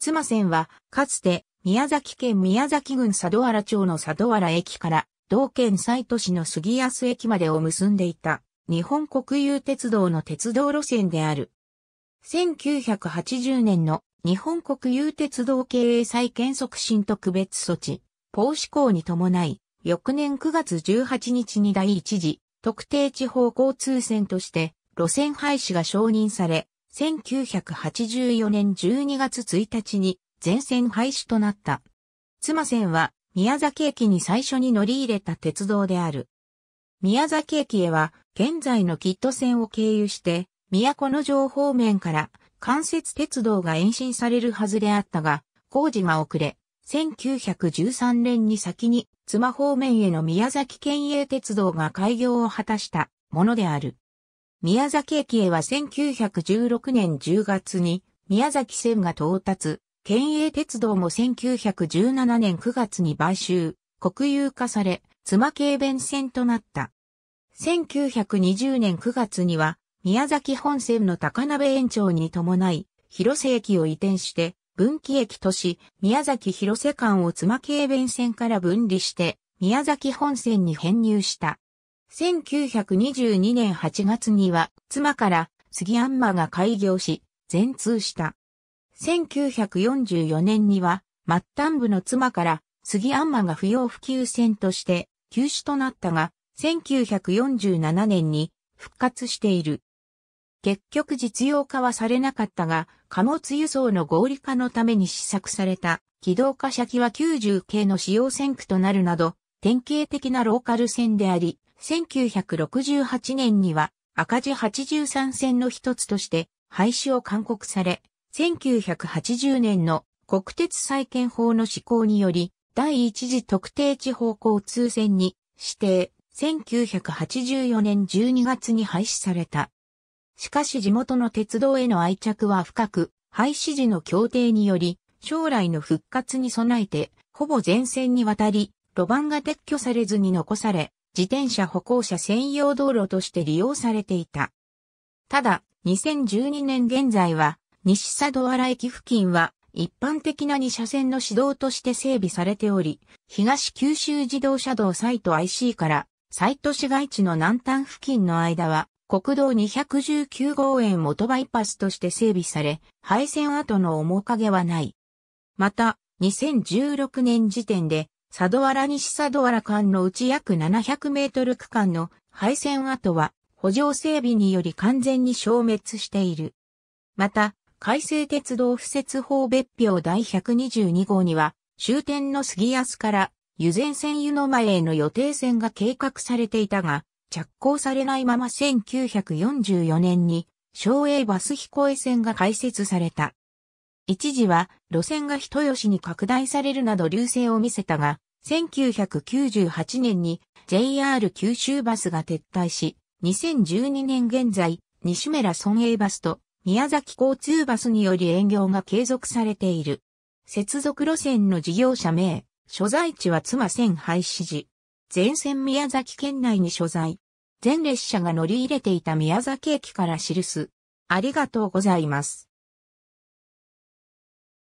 妻線は、かつて、宮崎県宮崎郡佐渡原町の佐渡原駅から、同県西都市の杉安駅までを結んでいた、日本国有鉄道の鉄道路線である。1980年の日本国有鉄道経営再建促進特別措置、法施行に伴い、翌年9月18日に第一次特定地方交通線として路線廃止が承認され、1984年12月1日に全線廃止となった。妻線は宮崎駅に最初に乗り入れた鉄道である。宮崎駅へは現在のキット線を経由して都の城方面から関節鉄道が延伸されるはずであったが、工事が遅れ、1913年に先に妻方面への宮崎県営鉄道が開業を果たしたものである。宮崎駅へは1916年10月に宮崎線が到達、県営鉄道も1917年9月に買収、国有化され、妻軽便線となった。1920年9月には、宮崎本線の高鍋延長に伴い、広瀬駅を移転して、分岐駅とし、宮崎広瀬間を妻軽便線から分離して、宮崎本線に編入した。1922年8月には妻から杉ンマが開業し、全通した。1944年には末端部の妻から杉ンマが不要不急線として休止となったが、1947年に復活している。結局実用化はされなかったが、貨物輸送の合理化のために試作された、機動化車機は90系の使用線区となるなど、典型的なローカル線であり、1968年には赤字83線の一つとして廃止を勧告され、1980年の国鉄再建法の施行により、第一次特定地方交通線に指定、1984年12月に廃止された。しかし地元の鉄道への愛着は深く、廃止時の協定により、将来の復活に備えて、ほぼ全線にわたり、路盤が撤去されずに残され、自転車歩行者専用道路として利用されていた。ただ、2012年現在は、西佐戸原駅付近は、一般的な2車線の市道として整備されており、東九州自動車道サイト IC からサイト市街地の南端付近の間は、国道219号円元バイパスとして整備され、廃線跡の面影はない。また、2016年時点で、佐渡原西佐渡原間のうち約700メートル区間の廃線跡は補助整備により完全に消滅している。また、改正鉄道不設法別表第122号には、終点の杉安から湯前線湯の前への予定線が計画されていたが、着工されないまま1944年に、昭栄バス飛行線が開設された。一時は路線が人吉に拡大されるなど流星を見せたが、1998年に JR 九州バスが撤退し、2012年現在、西村村営バスと宮崎交通バスにより営業が継続されている。接続路線の事業者名、所在地は妻線廃止時。全線宮崎県内に所在。全列車が乗り入れていた宮崎駅から記す。ありがとうございます。